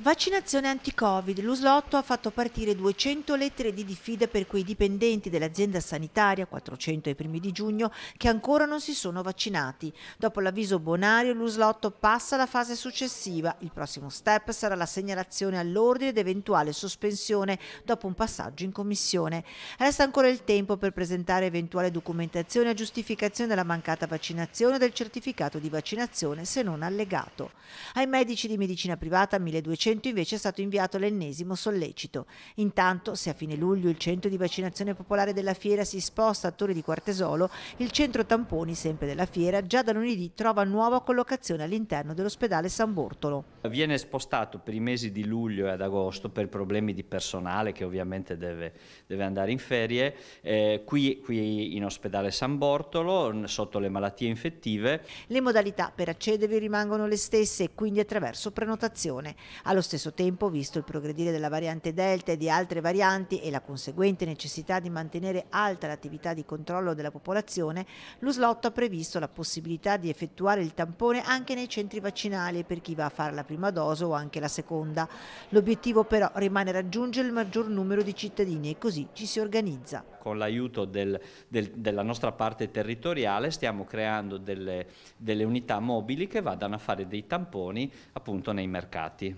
Vaccinazione anti-Covid. L'Uslotto ha fatto partire 200 lettere di diffida per quei dipendenti dell'azienda sanitaria, 400 ai primi di giugno, che ancora non si sono vaccinati. Dopo l'avviso bonario, l'Uslotto passa alla fase successiva. Il prossimo step sarà la segnalazione all'ordine ed eventuale sospensione dopo un passaggio in commissione. Resta ancora il tempo per presentare eventuale documentazione a giustificazione della mancata vaccinazione o del certificato di vaccinazione, se non allegato. Ai medici di medicina privata 1200 centro invece è stato inviato l'ennesimo sollecito. Intanto, se a fine luglio il centro di vaccinazione popolare della fiera si sposta a Torre di Quartesolo, il centro tamponi, sempre della fiera, già da lunedì trova nuova collocazione all'interno dell'ospedale San Bortolo. Viene spostato per i mesi di luglio e ad agosto per problemi di personale che ovviamente deve, deve andare in ferie, eh, qui, qui in ospedale San Bortolo, sotto le malattie infettive. Le modalità per accedervi rimangono le stesse, quindi attraverso prenotazione. Allo allo stesso tempo, visto il progredire della variante Delta e di altre varianti e la conseguente necessità di mantenere alta l'attività di controllo della popolazione, lo slotto ha previsto la possibilità di effettuare il tampone anche nei centri vaccinali per chi va a fare la prima dose o anche la seconda. L'obiettivo però rimane raggiungere il maggior numero di cittadini e così ci si organizza. Con l'aiuto del, del, della nostra parte territoriale stiamo creando delle, delle unità mobili che vadano a fare dei tamponi appunto nei mercati.